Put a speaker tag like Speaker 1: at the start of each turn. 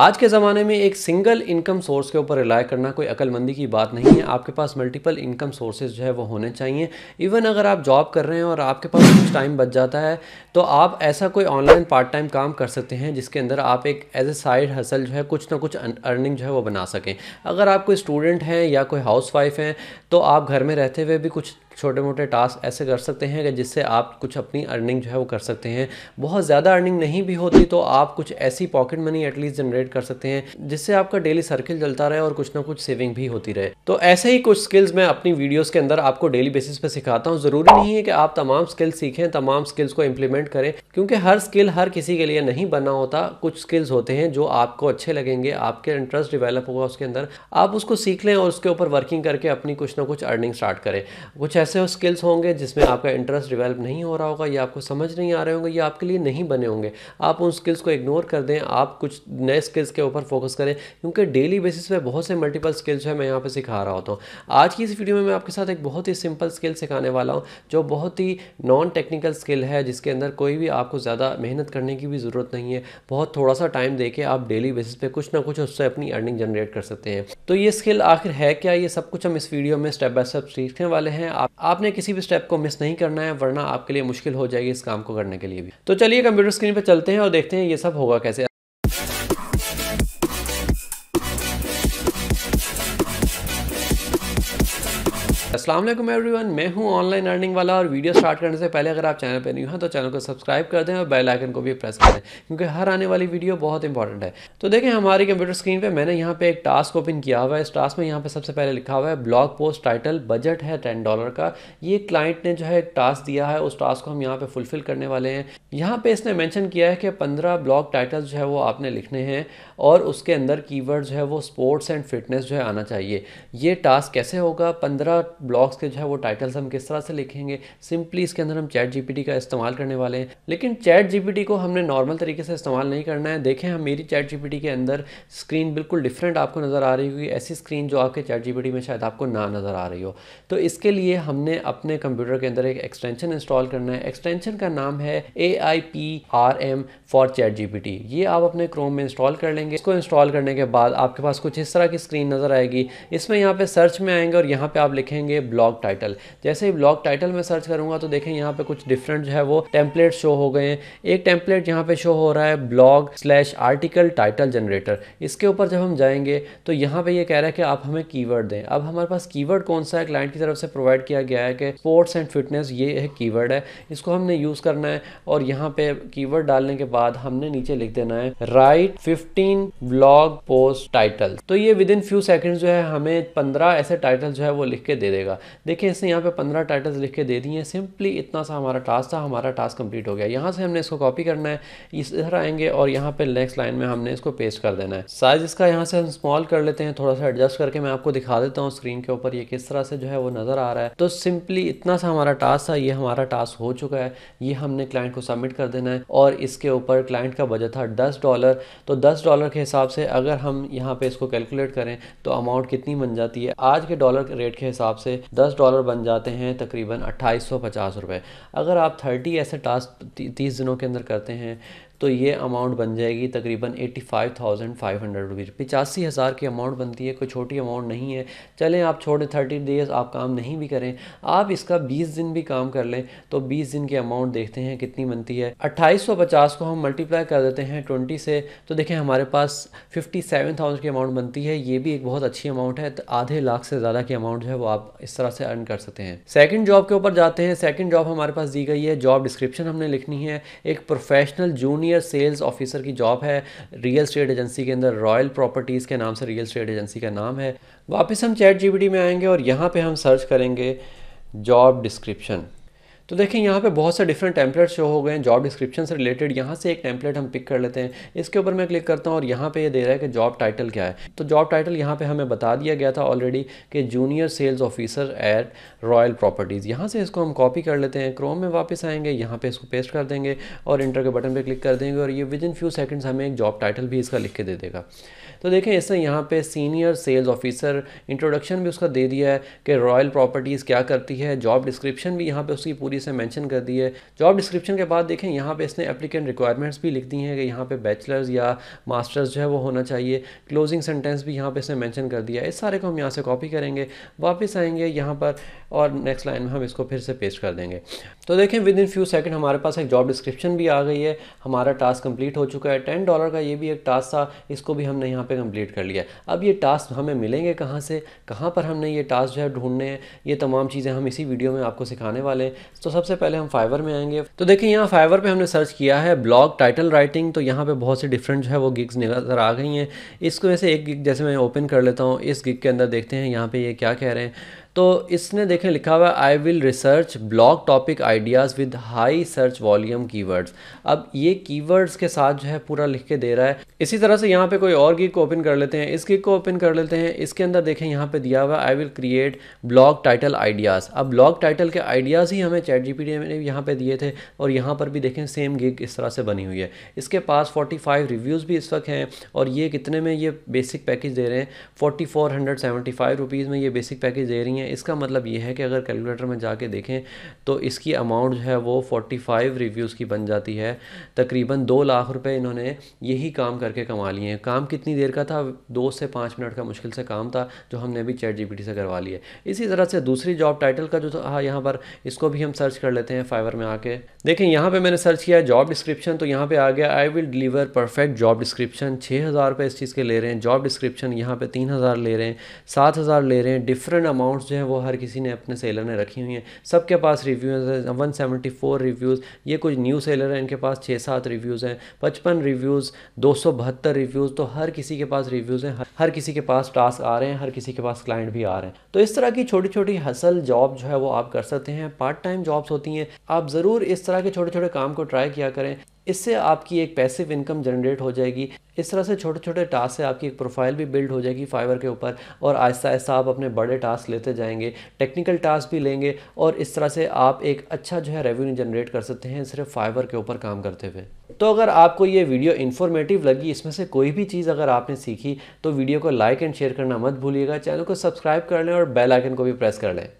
Speaker 1: आज के ज़माने में एक सिंगल इनकम सोर्स के ऊपर रिलाय करना कोई अकलमंदी की बात नहीं है आपके पास मल्टीपल इनकम सोर्सेज जो है वो होने चाहिए इवन अगर आप जॉब कर रहे हैं और आपके पास कुछ टाइम बच जाता है तो आप ऐसा कोई ऑनलाइन पार्ट टाइम काम कर सकते हैं जिसके अंदर आप एक एज ए साइड हसल जो है कुछ ना कुछ अर्निंग जो है वो बना सकें अगर आप कोई स्टूडेंट हैं या कोई हाउस वाइफ हैं तो आप घर में रहते हुए भी कुछ छोटे मोटे टास्क ऐसे कर सकते हैं कि जिससे आप कुछ अपनी अर्निंग जो है वो कर सकते हैं बहुत ज़्यादा अर्निंग नहीं भी होती तो आप कुछ ऐसी पॉकेट मनी एटलीस्ट जनरेट कर सकते हैं जिससे आपका डेली सर्किल चलता रहे और कुछ ना कुछ सेविंग भी होती रहे तो ऐसे ही कुछ स्किल्स मैं अपनी वीडियोस के अंदर आपको डेली बेसिस पे सिखाता हूँ ज़रूरी नहीं है कि आप तमाम स्किल्स सीखें तमाम स्किल्स को इम्प्लीमेंट करें क्योंकि हर स्किल हर किसी के लिए नहीं बना होता कुछ स्किल्स होते हैं जो आपको अच्छे लगेंगे आपके इंटरेस्ट डिवेलप होगा उसके अंदर आप उसको सीख लें और उसके ऊपर वर्किंग करके अपनी कुछ ना कुछ अर्निंग स्टार्ट करें कुछ ऐसे स्किल्स होंगे जिसमें आपका इंटरेस्ट डिवेलप नहीं हो रहा होगा या आपको समझ नहीं आ रहे होंगे या आपके लिए नहीं बने होंगे आप उन स्किल्स को इग्नोर कर दें आप कुछ नए स्किल्स के ऊपर फोकस करें क्योंकि डेली बेसिस पे बहुत से मल्टीपल स्किल्स हैं मैं यहाँ पर सिखा रहा होता हूँ आज की इस वीडियो में मैं आपके साथ एक बहुत ही सिंपल स्किल सिखाने वाला हूँ जो बहुत ही नॉन टेक्निकल स्किल है जिसके अंदर कोई भी आपको ज़्यादा मेहनत करने की भी ज़रूरत नहीं है बहुत थोड़ा सा टाइम दे के आप डेली बेसिस पर कुछ ना कुछ उससे अपनी अर्निंग जनरेट कर सकते हैं तो ये स्किल आखिर है क्या ये सब कुछ हम इस वीडियो में स्टेप बाय स्टेप सीखने वाले हैं आप आपने किसी भी स्टेप को मिस नहीं करना है वरना आपके लिए मुश्किल हो जाएगी इस काम को करने के लिए भी तो चलिए कंप्यूटर स्क्रीन पर चलते हैं और देखते हैं ये सब होगा कैसे असलम एवरी वन मैं हूँ ऑनलाइन अर्निंग वाला और वीडियो स्टार्ट करने से पहले अगर आप चैनल पर नहीं हो तो चैनल को सब्सक्राइब कर दें और बेल आइकन को भी प्रेस कर दें क्योंकि हर आने वाली वीडियो बहुत इंपॉर्टेंट है तो देखें हमारी कंप्यूटर स्क्रीन पे मैंने यहाँ पे एक टास्क ओपन किया हुआ है इस टास्क में यहाँ पे सबसे पहले लिखा हुआ है ब्लॉग पोस्ट टाइटल बजट है टेन डॉलर का ये क्लाइंट ने जो है एक टास्क दिया है उस टास्क को हम यहाँ पर फुलफिल करने वाले हैं यहाँ पर इसने मैंशन किया है कि पंद्रह ब्लॉग टाइटल जो है वो आपने लिखने हैं और उसके अंदर की जो है वो स्पोर्ट्स एंड फिटनेस जो है आना चाहिए ये टास्क कैसे होगा पंद्रह ब्लॉग्स के जो है वो टाइटल्स हम किस तरह से लिखेंगे सिंपली इसके अंदर हम चैट जीपीटी का इस्तेमाल करने वाले हैं लेकिन चैट जीपीटी को हमने नॉर्मल तरीके से इस्तेमाल नहीं करना है देखें हम मेरी चैट जीपीटी के अंदर स्क्रीन बिल्कुल डिफरेंट आपको नज़र आ रही होगी ऐसी स्क्रीन जो आपके चैट जीपीटी में शायद आपको ना नज़र आ रही हो तो इसके लिए हमने अपने कंप्यूटर के अंदर एक एक्सटेंशन इंस्टॉल करना है एक्सटेंशन का नाम है A I P R M for चैट टी ये आप अपने क्रोम में इंस्टॉल कर लेंगे इसको इंस्टॉल करने के बाद आपके पास कुछ इस तरह की स्क्रीन नज़र आएगी इसमें यहाँ पे सर्च में आएंगे और यहाँ पे आप लिखेंगे ब्लॉग टाइटल जैसे ही ब्लॉग टाइटल में सर्च करूंगा तो देखें यहाँ पे कुछ डिफरेंट जो है वो टेम्पलेट शो हो गए हैं एक टेम्पलेट यहाँ पे शो हो रहा है blog slash article title generator इसके ऊपर जब हम जाएंगे तो यहाँ पे ये यह कह रहा है कि आप हमें कीवर्ड दें अब हमारे पास कीवर्ड कौन सा है क्लाइंट की तरफ से प्रोवाइड किया गया है कि स्पोर्ट्स एंड फिटनेस ये है कीवर्ड है इसको हमने यूज़ करना है और यहाँ पे कीवर्ड डालने के बाद हमने नीचे लिख देना है write fifteen blog post title तो ये विद इन फ्यू सेकेंड जो है हमें पंद्रह ऐसे टाइटल जो है वो लिख के दे देगा जाएगा देखिए इसने यहाँ पे पंद्रह टाइटल्स लिख के दे दिए हैं सिंपली इतना सा हमारा टास्क था हमारा टास्क कंप्लीट हो गया यहाँ से हमने इसको कॉपी करना है इस इधर आएंगे और यहाँ पे नेक्स्ट लाइन में हमने इसको पेस्ट कर देना है साइज इसका यहाँ से हम स्मॉल कर लेते हैं थोड़ा सा एडजस्ट करके मैं आपको दिखा देता हूँ स्क्रीन के ऊपर ये किस तरह से जो है वो नज़र आ रहा है तो सिंपली इतना सा हमारा टास्क था ये हमारा टास्क हो चुका है ये हमने क्लाइंट को सबमिट कर देना है और इसके ऊपर क्लाइंट का बजट था दस डॉलर तो दस डॉलर के हिसाब से अगर हम यहाँ पे इसको कैलकुलेट करें तो अमाउंट कितनी बन जाती है आज के डॉलर रेट के हिसाब से दस डॉलर बन जाते हैं तकरीबन अट्ठाईस सौ पचास रुपये अगर आप थर्टी ऐसे टास्क तीस दिनों के अंदर करते हैं तो ये अमाउंट बन जाएगी तकरीबन eighty five thousand five hundred rupees पिचासी हज़ार की अमाउंट बनती है कोई छोटी अमाउंट नहीं है चलें आप छोड़ें थर्टी डेज़ आप काम नहीं भी करें आप इसका बीस दिन भी काम कर लें तो बीस दिन की अमाउंट देखते हैं कितनी बनती है अट्ठाईस सौ पचास को हम मल्टीप्लाई कर देते हैं ट्वेंटी से तो देखें हमारे पास फिफ्टी सेवन थाउजेंड की अमाउंट बनती है ये भी एक बहुत अच्छी अमाउंट है तो आधे लाख से ज़्यादा की अमाउंट है वो आप इस तरह से अर्न कर सकते हैं सेकेंड जॉब के ऊपर जाते हैं सेकेंड जॉब हमारे पास दी गई है जॉब डिस्क्रिप्शन हमने लिखनी है एक professional junior senior sales officer की जॉब है रियल स्टेट एजेंसी के अंदर रॉयल प्रॉपर्टीज़ के नाम से रियल स्टेट एजेंसी का नाम है वापस हम चैट जी में आएंगे और यहाँ पर हम सर्च करेंगे जॉब डिस्क्रिप्शन तो देखें यहाँ पे बहुत से डिफरेंट टेम्पलेट शो हो गए हैं जॉब डिस्क्रिप्शन से रिलेटेड यहाँ से एक टेम्पलेट हम पिक कर लेते हैं इसके ऊपर मैं क्लिक करता हूँ और यहाँ पे ये यह दे रहा है कि जॉब टाइटल क्या है तो जॉब टाइटल यहाँ पे हमें बता दिया गया था ऑलरेडी कि junior sales officer at Royal Properties यहाँ से इसको हम कॉपी कर लेते हैं क्रोम में वापस आएंगे यहाँ पर पे इसको पेस्ट कर देंगे और इंटर के बटन पर क्लिक कर देंगे और ये विद इन फ्यू सेकेंड्स हमें एक जॉब टाइटल भी इसका लिख के दे देगा तो देखें इसने यहाँ पे सीनियर सेल्स ऑफिसर इंट्रोडक्शन भी उसका दे दिया है कि रॉयल प्रॉपर्टीज़ क्या करती है जॉब डिस्क्रिप्शन भी यहाँ पे उसकी पूरी से मैंशन कर दी है जॉब डिस्क्रिप्शन के बाद देखें यहाँ पे इसने एप्लीकेंट रिक्वायरमेंट्स भी लिख दी हैं कि यहाँ पे बैचलर्स या मास्टर्स जो है वो होना चाहिए क्लोजिंग सेंटेंस भी यहाँ पे इसने मैंशन कर दिया है इस सारे को हम यहाँ से कॉपी करेंगे वापस आएंगे यहाँ पर और नेक्स्ट लाइन में हम इसको फिर से पेस्ट कर देंगे तो देखें विद इन फ्यू सेकेंड हमारे पास एक जॉब डिस्क्रिप्शन भी आ गई है हमारा टास्क कंप्लीट हो चुका है टेन डॉलर का ये भी एक टास्क था इसको भी हमने यहाँ पर कंप्लीट कर लिया अब ये टास्क हमें मिलेंगे कहाँ से कहाँ पर हमने ये टास्क जो है ढूंढने हैं ये तमाम चीज़ें हम इसी वीडियो में आपको सिखाने वाले हैं तो सबसे पहले हम फाइवर में आएंगे तो देखिए यहाँ फाइवर पे हमने सर्च किया है ब्लॉग टाइटल राइटिंग तो यहाँ पे बहुत सी डिफरेंट जो है वो गिग्स नज़र आ गई हैं इसको वैसे एक गिग जैसे मैं ओपन कर लेता हूँ इस गिग के अंदर देखते हैं यहाँ पे ये क्या कह रहे हैं तो इसने देखें लिखा हुआ I will research blog topic ideas with high search volume keywords अब ये कीवर्ड्स के साथ जो है पूरा लिख के दे रहा है इसी तरह से यहाँ पे कोई और गिग को ओपन कर लेते हैं इस गिग को ओपन कर लेते हैं इसके अंदर देखें यहाँ पे दिया हुआ I will create blog title ideas अब ब्लॉग टाइटल के आइडियाज़ ही हमें चैट जी ने यहाँ पर दिए थे और यहाँ पर भी देखें सेम गिग इस तरह से बनी हुई है इसके पास फोर्टी रिव्यूज़ भी इस वक्त हैं और ये कितने में ये बेसिक पैकेज दे रहे हैं फोर्टी फोर में ये बेसिक पैकेज दे रही हैं है इसका मतलब ये है कि अगर कैलकुलेटर में जाके देखें तो इसकी अमाउंट जो है वो फोर्टी फाइव रिव्यूज़ की बन जाती है तकरीबन दो लाख रुपए इन्होंने यही काम करके कमा लिए हैं काम कितनी देर का था दो से पाँच मिनट का मुश्किल से काम था जो हमने अभी चैट जी से करवा लिया इसी तरह से दूसरी जॉब टाइटल का जो था हाँ, यहाँ पर इसको भी हम सर्च कर लेते हैं फाइवर में आके देखें यहाँ पर मैंने सर्च किया जॉब डिस्क्रिप्शन तो यहाँ पर आ गया I will deliver perfect job description छः हज़ार इस चीज़ के ले रहे हैं जॉब डिस्क्रिप्शन यहाँ पर तीन हज़ार ले रहे हैं सात हज़ार ले रहे हैं डिफरेंट अमाउंट्स जो हैं वो हर किसी ने अपने सेलर ने रखी हुई हैं सबके पास रिव्यूज़ हैं वन सेवेंटी फोर रिव्यूज़ ये कुछ न्यू सेलर हैं इनके पास छः सात रिव्यूज़ हैं पचपन रिव्यूज़ दो सौ बहत्तर रिव्यूज़ तो हर किसी के पास रिव्यूज़ हैं हर किसी के पास टास्क आ रहे हैं हर किसी के पास क्लाइंट भी आ रहे हैं तो इस तरह की छोटी छोटी हसल जॉब जो है वो आप कर सकते हैं पार्ट टाइम जॉब्स होती हैं आप ज़रूर इस तरह के छोटे छोटे काम को ट्राई किया करें इससे आपकी एक पैसिव इनकम जनरेट हो जाएगी इस तरह से छोटे छोटे टास्क से आपकी एक प्रोफाइल भी बिल्ड हो जाएगी फाइवर के ऊपर और आहिस्ता आहिस्ता आप अपने बड़े टास्क लेते जाएंगे टेक्निकल टास्क भी लेंगे और इस तरह से आप एक अच्छा जो है रेवेन्यू जनरेट कर सकते हैं सिर्फ फाइवर के ऊपर काम करते हुए तो अगर आपको ये वीडियो इन्फॉर्मेटिव लगी इसमें से कोई भी चीज़ अगर आपने सीखी तो वीडियो को लाइक एंड शेयर करना मत भूलिएगा चैनल को सब्सक्राइब कर लें और बेल आइकन को भी प्रेस कर लें